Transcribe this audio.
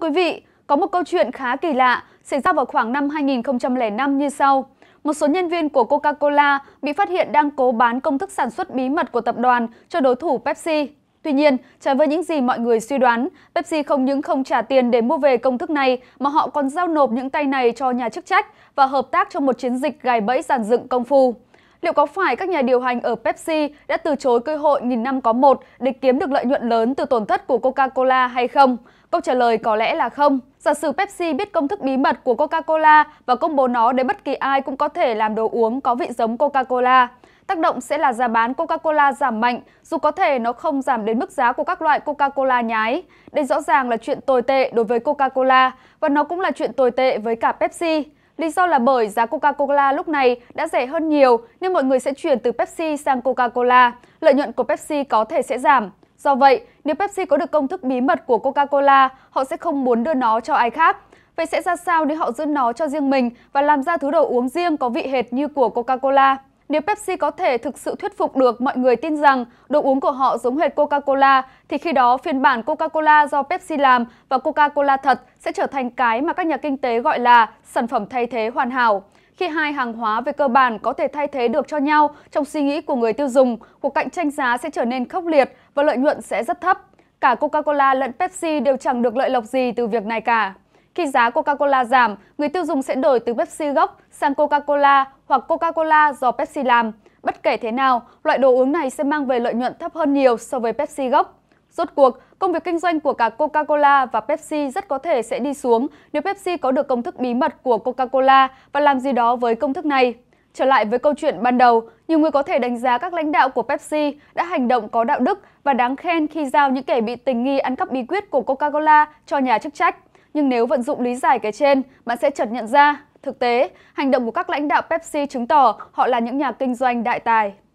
Thưa quý vị, có một câu chuyện khá kỳ lạ xảy ra vào khoảng năm 2005 như sau. Một số nhân viên của Coca-Cola bị phát hiện đang cố bán công thức sản xuất bí mật của tập đoàn cho đối thủ Pepsi. Tuy nhiên, trái với những gì mọi người suy đoán, Pepsi không những không trả tiền để mua về công thức này mà họ còn giao nộp những tay này cho nhà chức trách và hợp tác trong một chiến dịch gài bẫy giàn dựng công phu. Liệu có phải các nhà điều hành ở Pepsi đã từ chối cơ hội nghìn năm có một để kiếm được lợi nhuận lớn từ tổn thất của Coca-Cola hay không? Câu trả lời có lẽ là không. Giả sử Pepsi biết công thức bí mật của Coca-Cola và công bố nó để bất kỳ ai cũng có thể làm đồ uống có vị giống Coca-Cola, tác động sẽ là giá bán Coca-Cola giảm mạnh, dù có thể nó không giảm đến mức giá của các loại Coca-Cola nhái. Đây rõ ràng là chuyện tồi tệ đối với Coca-Cola và nó cũng là chuyện tồi tệ với cả Pepsi. Lý do là bởi giá Coca-Cola lúc này đã rẻ hơn nhiều nên mọi người sẽ chuyển từ Pepsi sang Coca-Cola. Lợi nhuận của Pepsi có thể sẽ giảm. Do vậy, nếu Pepsi có được công thức bí mật của Coca-Cola, họ sẽ không muốn đưa nó cho ai khác. Vậy sẽ ra sao nếu họ giữ nó cho riêng mình và làm ra thứ đồ uống riêng có vị hệt như của Coca-Cola? Nếu Pepsi có thể thực sự thuyết phục được mọi người tin rằng đồ uống của họ giống hệt Coca-Cola, thì khi đó phiên bản Coca-Cola do Pepsi làm và Coca-Cola thật sẽ trở thành cái mà các nhà kinh tế gọi là sản phẩm thay thế hoàn hảo. Khi hai hàng hóa về cơ bản có thể thay thế được cho nhau trong suy nghĩ của người tiêu dùng, cuộc cạnh tranh giá sẽ trở nên khốc liệt và lợi nhuận sẽ rất thấp. Cả Coca-Cola lẫn Pepsi đều chẳng được lợi lộc gì từ việc này cả. Khi giá Coca-Cola giảm, người tiêu dùng sẽ đổi từ Pepsi gốc sang Coca-Cola hoặc Coca-Cola do Pepsi làm. Bất kể thế nào, loại đồ uống này sẽ mang về lợi nhuận thấp hơn nhiều so với Pepsi gốc. Rốt cuộc, công việc kinh doanh của cả Coca-Cola và Pepsi rất có thể sẽ đi xuống nếu Pepsi có được công thức bí mật của Coca-Cola và làm gì đó với công thức này. Trở lại với câu chuyện ban đầu, nhiều người có thể đánh giá các lãnh đạo của Pepsi đã hành động có đạo đức và đáng khen khi giao những kẻ bị tình nghi ăn cắp bí quyết của Coca-Cola cho nhà chức trách. Nhưng nếu vận dụng lý giải cái trên, bạn sẽ chợt nhận ra, thực tế, hành động của các lãnh đạo Pepsi chứng tỏ họ là những nhà kinh doanh đại tài.